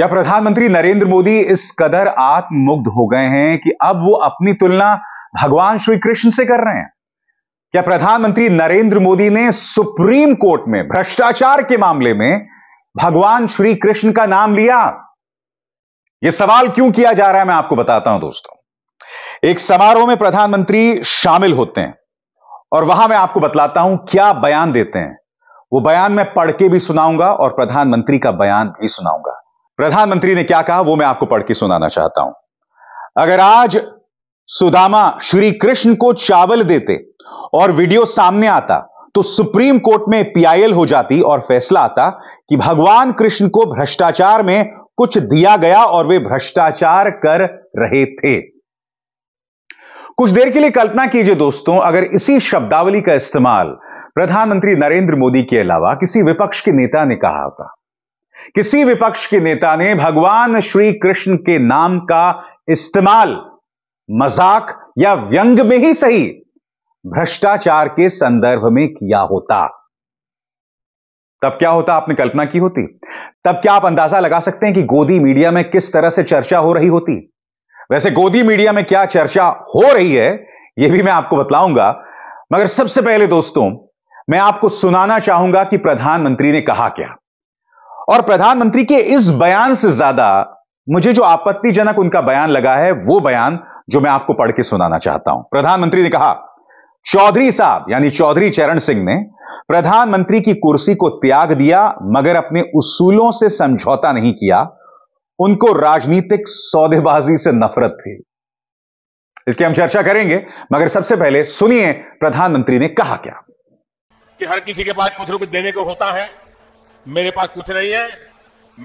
क्या प्रधानमंत्री नरेंद्र मोदी इस कदर आत्ममुग्ध हो गए हैं कि अब वो अपनी तुलना भगवान श्री कृष्ण से कर रहे हैं क्या प्रधानमंत्री नरेंद्र मोदी ने सुप्रीम कोर्ट में भ्रष्टाचार के मामले में भगवान श्री कृष्ण का नाम लिया यह सवाल क्यों किया जा रहा है मैं आपको बताता हूं दोस्तों एक समारोह में प्रधानमंत्री शामिल होते हैं और वहां मैं आपको बतलाता हूं क्या बयान देते हैं वो बयान मैं पढ़ के भी सुनाऊंगा और प्रधानमंत्री का बयान भी सुनाऊंगा प्रधानमंत्री ने क्या कहा वो मैं आपको पढ़ के सुनाना चाहता हूं अगर आज सुदामा श्री कृष्ण को चावल देते और वीडियो सामने आता तो सुप्रीम कोर्ट में पीआईएल हो जाती और फैसला आता कि भगवान कृष्ण को भ्रष्टाचार में कुछ दिया गया और वे भ्रष्टाचार कर रहे थे कुछ देर के लिए कल्पना कीजिए दोस्तों अगर इसी शब्दावली का इस्तेमाल प्रधानमंत्री नरेंद्र मोदी के अलावा किसी विपक्ष के नेता ने कहा होता किसी विपक्ष के नेता ने भगवान श्री कृष्ण के नाम का इस्तेमाल मजाक या व्यंग में ही सही भ्रष्टाचार के संदर्भ में किया होता तब क्या होता आपने कल्पना की होती तब क्या आप अंदाजा लगा सकते हैं कि गोदी मीडिया में किस तरह से चर्चा हो रही होती वैसे गोदी मीडिया में क्या चर्चा हो रही है यह भी मैं आपको बतलाऊंगा मगर सबसे पहले दोस्तों मैं आपको सुनाना चाहूंगा कि प्रधानमंत्री ने कहा क्या और प्रधानमंत्री के इस बयान से ज्यादा मुझे जो आपत्तिजनक उनका बयान लगा है वो बयान जो मैं आपको पढ़ के सुनाना चाहता हूं प्रधानमंत्री ने कहा चौधरी साहब यानी चौधरी चरण सिंह ने प्रधानमंत्री की कुर्सी को त्याग दिया मगर अपने उसूलों से समझौता नहीं किया उनको राजनीतिक सौदेबाजी से नफरत थी इसकी हम चर्चा करेंगे मगर सबसे पहले सुनिए प्रधानमंत्री ने कहा क्या कि हर किसी के पास कुछ रुपये कुछ देने को होता है मेरे पास कुछ नहीं है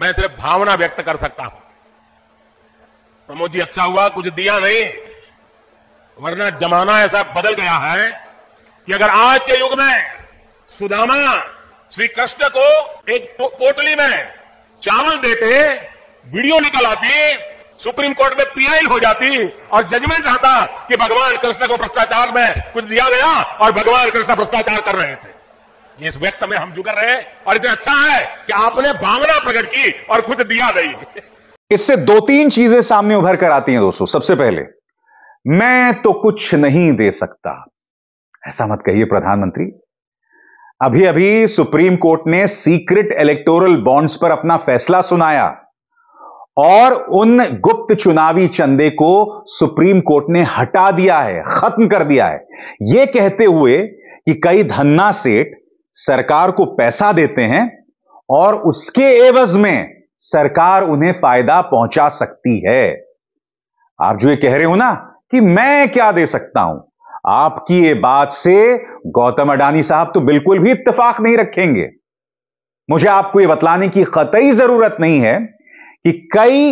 मैं सिर्फ भावना व्यक्त कर सकता हूं प्रमोद जी अच्छा हुआ कुछ दिया नहीं वरना जमाना ऐसा बदल गया है कि अगर आज के युग में सुदामा श्री कृष्ण को एक पोटली में चावल देते वीडियो निकल आती सुप्रीम कोर्ट में पीआईल हो जाती और जजमेंट आता कि भगवान कृष्ण को भ्रष्टाचार में कुछ दिया गया और भगवान कृष्ण भ्रष्टाचार कर रहे थे इस व्यक्त में हम जुगर रहे और इतना अच्छा है कि आपने भावना प्रकट की और कुछ दिया नहीं इससे दो तीन चीजें सामने उभर कर आती हैं दोस्तों सबसे पहले मैं तो कुछ नहीं दे सकता ऐसा मत कहिए प्रधानमंत्री अभी अभी सुप्रीम कोर्ट ने सीक्रेट इलेक्टोरल बॉन्ड्स पर अपना फैसला सुनाया और उन गुप्त चुनावी चंदे को सुप्रीम कोर्ट ने हटा दिया है खत्म कर दिया है यह कहते हुए कि कई धन्ना सेठ सरकार को पैसा देते हैं और उसके एवज में सरकार उन्हें फायदा पहुंचा सकती है आप जो ये कह रहे हो ना कि मैं क्या दे सकता हूं आपकी ये बात से गौतम अडानी साहब तो बिल्कुल भी इत्तेफाक नहीं रखेंगे मुझे आपको यह बतलाने की कतई जरूरत नहीं है कि कई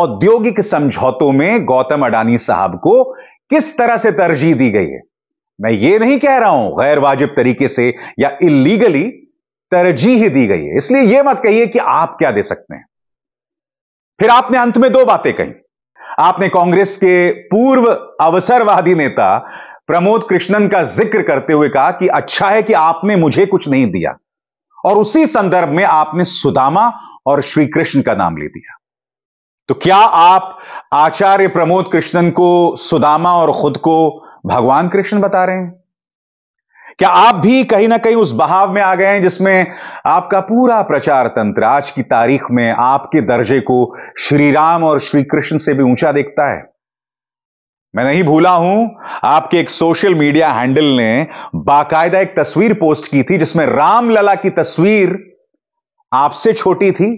औद्योगिक समझौतों में गौतम अडानी साहब को किस तरह से तरजीह दी गई है मैं ये नहीं कह रहा हूं गैर वाजिब तरीके से या इलीगली तरजीह दी गई है इसलिए यह मत कहिए कि आप क्या दे सकते हैं फिर आपने अंत में दो बातें कही आपने कांग्रेस के पूर्व अवसरवादी नेता प्रमोद कृष्णन का जिक्र करते हुए कहा कि अच्छा है कि आपने मुझे कुछ नहीं दिया और उसी संदर्भ में आपने सुदामा और श्री कृष्ण का नाम ले दिया तो क्या आप आचार्य प्रमोद कृष्णन को सुदामा और खुद को भगवान कृष्ण बता रहे हैं क्या आप भी कहीं ना कहीं उस बहाव में आ गए हैं जिसमें आपका पूरा प्रचार तंत्र आज की तारीख में आपके दर्जे को श्री राम और श्री कृष्ण से भी ऊंचा देखता है मैं नहीं भूला हूं आपके एक सोशल मीडिया हैंडल ने बाकायदा एक तस्वीर पोस्ट की थी जिसमें रामलला की तस्वीर आपसे छोटी थी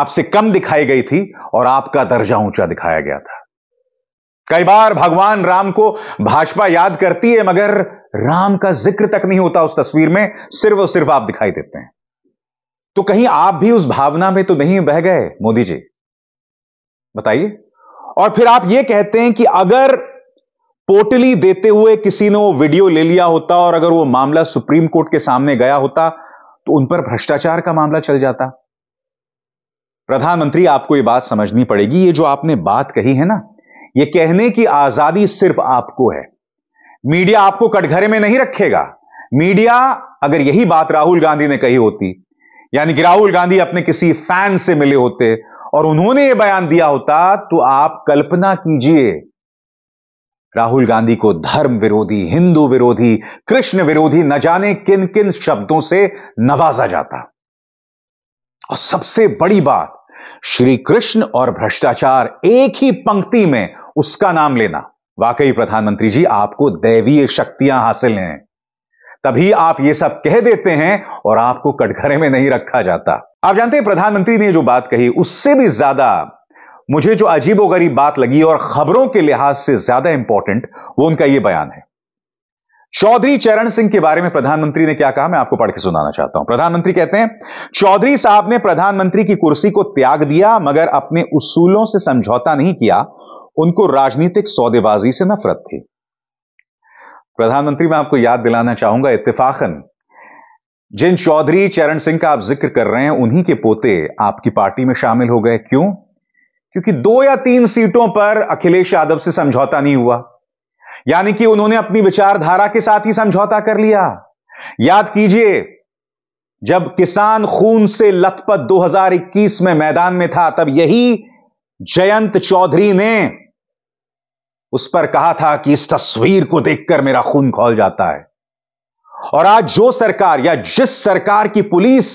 आपसे कम दिखाई गई थी और आपका दर्जा ऊंचा दिखाया गया था कई बार भगवान राम को भाजपा याद करती है मगर राम का जिक्र तक नहीं होता उस तस्वीर में सिर्फ और सिर्फ आप दिखाई देते हैं तो कहीं आप भी उस भावना में तो नहीं बह गए मोदी जी बताइए और फिर आप यह कहते हैं कि अगर पोटली देते हुए किसी ने वो वीडियो ले लिया होता और अगर वो मामला सुप्रीम कोर्ट के सामने गया होता तो उन पर भ्रष्टाचार का मामला चल जाता प्रधानमंत्री आपको ये बात समझनी पड़ेगी ये जो आपने बात कही है ना यह कहने की आजादी सिर्फ आपको है मीडिया आपको कटघरे में नहीं रखेगा मीडिया अगर यही बात राहुल गांधी ने कही होती यानी कि राहुल गांधी अपने किसी फैन से मिले होते और उन्होंने यह बयान दिया होता तो आप कल्पना कीजिए राहुल गांधी को धर्म विरोधी हिंदू विरोधी कृष्ण विरोधी न जाने किन किन शब्दों से नवाजा जाता और सबसे बड़ी बात श्री कृष्ण और भ्रष्टाचार एक ही पंक्ति में उसका नाम लेना वाकई प्रधानमंत्री जी आपको दैवीय शक्तियां हासिल हैं तभी आप ये सब कह देते हैं और आपको कटघरे में नहीं रखा जाता आप जानते हैं प्रधानमंत्री ने जो बात कही उससे भी ज्यादा मुझे जो अजीबोगरीब बात लगी और खबरों के लिहाज से ज्यादा इंपॉर्टेंट वो उनका यह बयान है चौधरी चरण सिंह के बारे में प्रधानमंत्री ने क्या कहा मैं आपको पढ़ के सुनाना चाहता हूं प्रधानमंत्री कहते हैं चौधरी साहब ने प्रधानमंत्री की कुर्सी को त्याग दिया मगर अपने उसूलों से समझौता नहीं किया उनको राजनीतिक सौदेबाजी से नफरत थी प्रधानमंत्री मैं आपको याद दिलाना चाहूंगा इतफाकन जिन चौधरी चरण सिंह का आप जिक्र कर रहे हैं उन्हीं के पोते आपकी पार्टी में शामिल हो गए क्यों क्योंकि दो या तीन सीटों पर अखिलेश यादव से समझौता नहीं हुआ यानी कि उन्होंने अपनी विचारधारा के साथ ही समझौता कर लिया याद कीजिए जब किसान खून से लथपथ 2021 में मैदान में था तब यही जयंत चौधरी ने उस पर कहा था कि इस तस्वीर को देखकर मेरा खून खोल जाता है और आज जो सरकार या जिस सरकार की पुलिस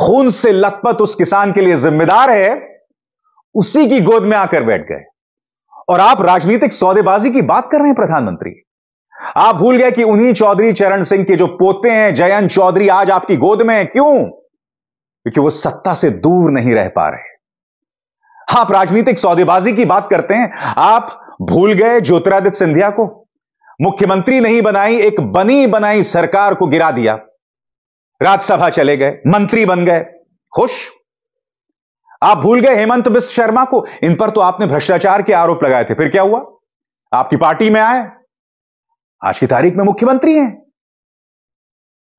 खून से लतपत उस किसान के लिए जिम्मेदार है उसी की गोद में आकर बैठ गए और आप राजनीतिक सौदेबाजी की बात कर रहे हैं प्रधानमंत्री आप भूल गए कि उन्हीं चौधरी चरण सिंह के जो पोते हैं जयंत चौधरी आज आपकी गोद में है क्यों क्योंकि वो सत्ता से दूर नहीं रह पा रहे आप राजनीतिक सौदेबाजी की बात करते हैं आप भूल गए ज्योतिरादित्य सिंधिया को मुख्यमंत्री नहीं बनाई एक बनी बनाई सरकार को गिरा दिया राज्यसभा चले गए मंत्री बन गए खुश आप भूल गए हेमंत बिस्व शर्मा को इन पर तो आपने भ्रष्टाचार के आरोप लगाए थे फिर क्या हुआ आपकी पार्टी में आए आज की तारीख में मुख्यमंत्री हैं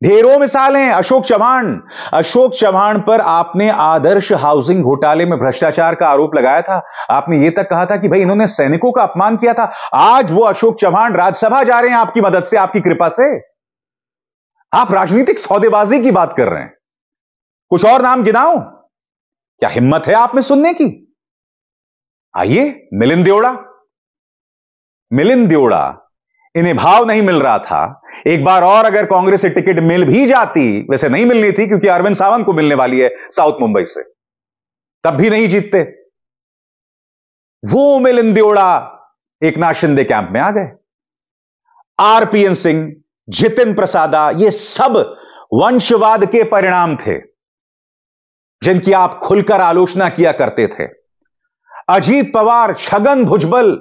ढेरों मिसाल हैं अशोक चव्हाण अशोक चव्हाण पर आपने आदर्श हाउसिंग घोटाले में भ्रष्टाचार का आरोप लगाया था आपने यह तक कहा था कि भाई इन्होंने सैनिकों का अपमान किया था आज वो अशोक चव्हाण राज्यसभा जा रहे हैं आपकी मदद से आपकी कृपा से आप राजनीतिक सौदेबाजी की बात कर रहे हैं कुछ और नाम गिनाओ क्या हिम्मत है आप में सुनने की आइए मिलिंद देवड़ा मिलिंद देवड़ा इन्हें भाव नहीं मिल रहा था एक बार और अगर कांग्रेस से टिकट मिल भी जाती वैसे नहीं मिलनी थी क्योंकि अरविंद सावंत को मिलने वाली है साउथ मुंबई से तब भी नहीं जीतते वो मिलिंद दियोड़ा एक नाथ शिंदे कैंप में आ गए आरपीएन सिंह जितिन प्रसादा ये सब वंशवाद के परिणाम थे जिनकी आप खुलकर आलोचना किया करते थे अजीत पवार छगन भुजबल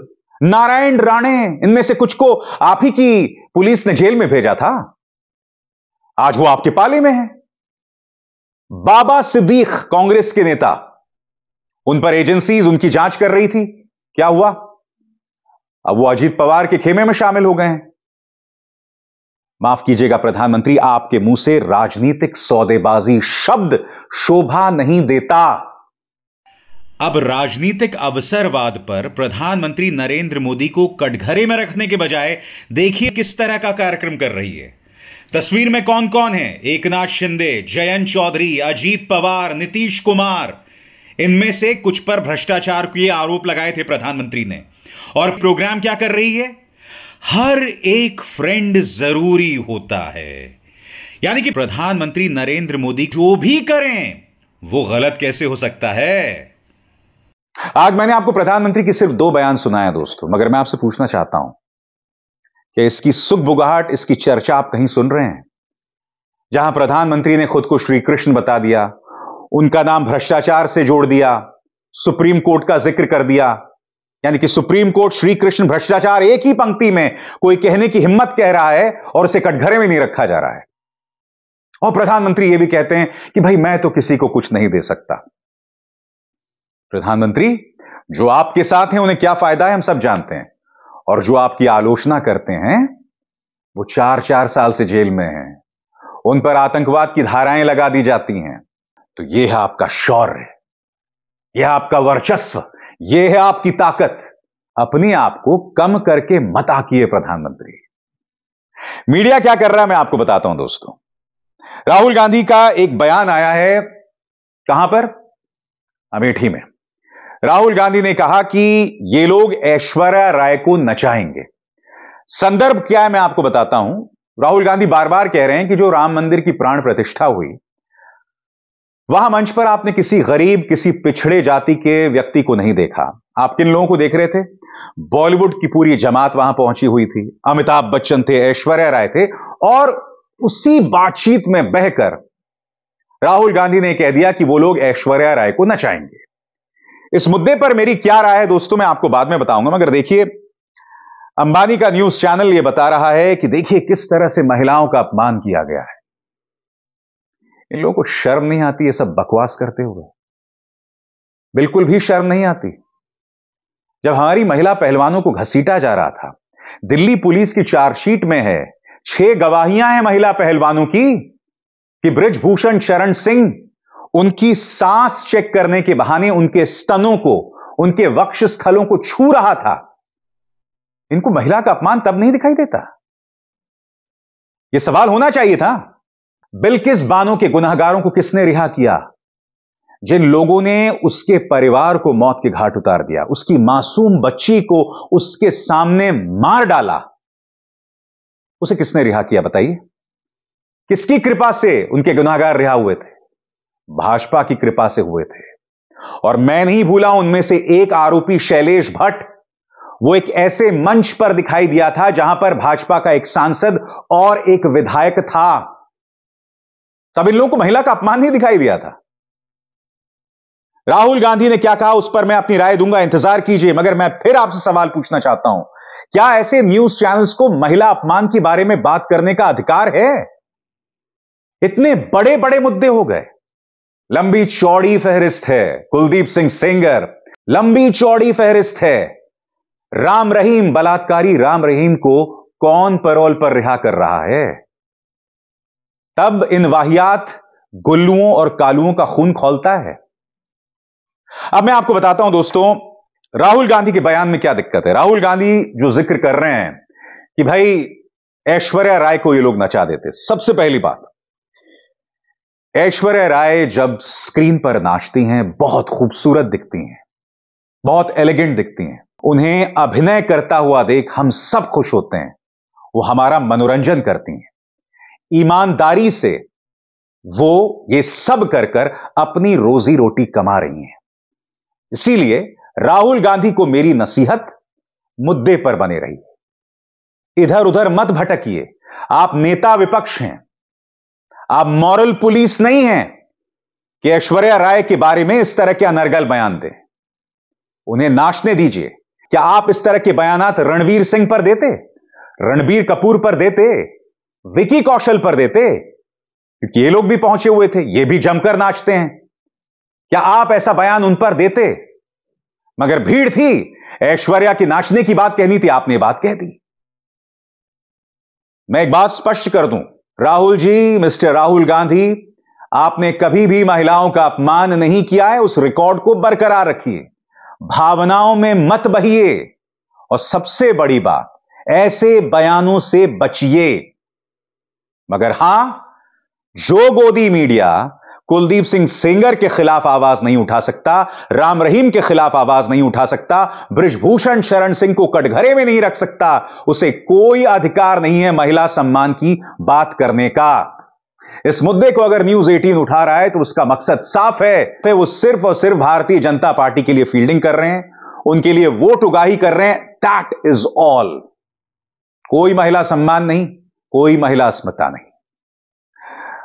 नारायण राणे इनमें से कुछ को आप ही की पुलिस ने जेल में भेजा था आज वो आपके पाले में है बाबा सिद्दीक कांग्रेस के नेता उन पर एजेंसीज उनकी जांच कर रही थी क्या हुआ अब वो अजीत पवार के खेमे में शामिल हो गए हैं माफ कीजिएगा प्रधानमंत्री आपके मुंह से राजनीतिक सौदेबाजी शब्द शोभा नहीं देता अब राजनीतिक अवसरवाद पर प्रधानमंत्री नरेंद्र मोदी को कटघरे में रखने के बजाय देखिए किस तरह का कार्यक्रम कर रही है तस्वीर में कौन कौन है एकनाथ शिंदे जयंत चौधरी अजीत पवार नीतीश कुमार इनमें से कुछ पर भ्रष्टाचार के आरोप लगाए थे प्रधानमंत्री ने और प्रोग्राम क्या कर रही है हर एक फ्रेंड जरूरी होता है यानी कि प्रधानमंत्री नरेंद्र मोदी जो भी करें वो गलत कैसे हो सकता है आज मैंने आपको प्रधानमंत्री की सिर्फ दो बयान सुनाया दोस्तों मगर मैं आपसे पूछना चाहता हूं कि इसकी सुख बुगाहट इसकी चर्चा आप कहीं सुन रहे हैं जहां प्रधानमंत्री ने खुद को श्री कृष्ण बता दिया उनका नाम भ्रष्टाचार से जोड़ दिया सुप्रीम कोर्ट का जिक्र कर दिया यानी कि सुप्रीम कोर्ट श्री कृष्ण भ्रष्टाचार एक ही पंक्ति में कोई कहने की हिम्मत कह रहा है और उसे कटघरे में नहीं रखा जा रहा है और प्रधानमंत्री यह भी कहते हैं कि भाई मैं तो किसी को कुछ नहीं दे सकता प्रधानमंत्री जो आपके साथ हैं उन्हें क्या फायदा है हम सब जानते हैं और जो आपकी आलोचना करते हैं वो चार चार साल से जेल में हैं उन पर आतंकवाद की धाराएं लगा दी जाती हैं तो यह है आपका शौर्य यह आपका वर्चस्व यह है आपकी ताकत अपने आप को कम करके मत आकिए प्रधानमंत्री मीडिया क्या कर रहा है मैं आपको बताता हूं दोस्तों राहुल गांधी का एक बयान आया है कहां पर अमेठी में राहुल गांधी ने कहा कि ये लोग ऐश्वर्या राय को नचाएंगे संदर्भ क्या है मैं आपको बताता हूं राहुल गांधी बार बार कह रहे हैं कि जो राम मंदिर की प्राण प्रतिष्ठा हुई वहां मंच पर आपने किसी गरीब किसी पिछड़े जाति के व्यक्ति को नहीं देखा आप किन लोगों को देख रहे थे बॉलीवुड की पूरी जमात वहां पहुंची हुई थी अमिताभ बच्चन थे ऐश्वर्या राय थे और उसी बातचीत में बहकर राहुल गांधी ने कह दिया कि वो लोग ऐश्वर्या राय को नचाएंगे इस मुद्दे पर मेरी क्या राय है दोस्तों मैं आपको बाद में बताऊंगा मगर देखिए अंबानी का न्यूज चैनल यह बता रहा है कि देखिए किस तरह से महिलाओं का अपमान किया गया है इन लोगों को शर्म नहीं आती ये सब बकवास करते हुए बिल्कुल भी शर्म नहीं आती जब हमारी महिला पहलवानों को घसीटा जा रहा था दिल्ली पुलिस की चार्जशीट में है छह गवाहियां हैं महिला पहलवानों की कि ब्रजभूषण शरण सिंह उनकी सांस चेक करने के बहाने उनके स्तनों को उनके वक्ष स्थलों को छू रहा था इनको महिला का अपमान तब नहीं दिखाई देता यह सवाल होना चाहिए था बिल्किस बानों के गुनाहगारों को किसने रिहा किया जिन लोगों ने उसके परिवार को मौत के घाट उतार दिया उसकी मासूम बच्ची को उसके सामने मार डाला उसे किसने रिहा किया बताइए किसकी कृपा से उनके गुनाहगार रिहा हुए थे भाजपा की कृपा से हुए थे और मैं नहीं भूला उनमें से एक आरोपी शैलेश भट्ट वो एक ऐसे मंच पर दिखाई दिया था जहां पर भाजपा का एक सांसद और एक विधायक था तब इन लोगों को महिला का अपमान ही दिखाई दिया था राहुल गांधी ने क्या कहा उस पर मैं अपनी राय दूंगा इंतजार कीजिए मगर मैं फिर आपसे सवाल पूछना चाहता हूं क्या ऐसे न्यूज चैनल्स को महिला अपमान के बारे में बात करने का अधिकार है इतने बड़े बड़े मुद्दे हो गए लंबी चौड़ी फहरिस्त है कुलदीप सिंह सेंगर लंबी चौड़ी फहरिस्त है राम रहीम बलात्कारी राम रहीम को कौन परोल पर रिहा कर रहा है तब इन वाहियात गुल्लुओं और कालुओं का खून खोलता है अब मैं आपको बताता हूं दोस्तों राहुल गांधी के बयान में क्या दिक्कत है राहुल गांधी जो जिक्र कर रहे हैं कि भाई ऐश्वर्या राय को ये लोग नचा देते सबसे पहली बात ऐश्वर्या राय जब स्क्रीन पर नाचती हैं बहुत खूबसूरत दिखती हैं बहुत एलिगेंट दिखती हैं उन्हें अभिनय करता हुआ देख हम सब खुश होते हैं वो हमारा मनोरंजन करती हैं ईमानदारी से वो ये सब कर कर अपनी रोजी रोटी कमा रही हैं इसीलिए राहुल गांधी को मेरी नसीहत मुद्दे पर बने रही इधर उधर मत भटकिए आप नेता विपक्ष हैं आप मॉरल पुलिस नहीं हैं कि ऐश्वर्या राय के बारे में इस तरह के अनर्गल बयान दें उन्हें नाचने दीजिए क्या आप इस तरह के बयानात रणवीर सिंह पर देते रणबीर कपूर पर देते विकी कौशल पर देते क्योंकि ये लोग भी पहुंचे हुए थे ये भी जमकर नाचते हैं क्या आप ऐसा बयान उन पर देते मगर भीड़ थी ऐश्वर्या की नाचने की बात कहनी थी आपने बात कह दी मैं एक बात स्पष्ट कर दूं राहुल जी मिस्टर राहुल गांधी आपने कभी भी महिलाओं का अपमान नहीं किया है उस रिकॉर्ड को बरकरार रखिए भावनाओं में मत बहिए और सबसे बड़ी बात ऐसे बयानों से बचिए मगर हां जो गोदी मीडिया कुलदीप सिंह सेंगर के खिलाफ आवाज नहीं उठा सकता राम रहीम के खिलाफ आवाज नहीं उठा सकता ब्रिजभूषण शरण सिंह को कटघरे में नहीं रख सकता उसे कोई अधिकार नहीं है महिला सम्मान की बात करने का इस मुद्दे को अगर न्यूज 18 उठा रहा है तो उसका मकसद साफ है फिर वो सिर्फ और सिर्फ भारतीय जनता पार्टी के लिए फील्डिंग कर रहे हैं उनके लिए वोट उगाही कर रहे हैं दैट इज ऑल कोई महिला सम्मान नहीं कोई महिला अस्मता नहीं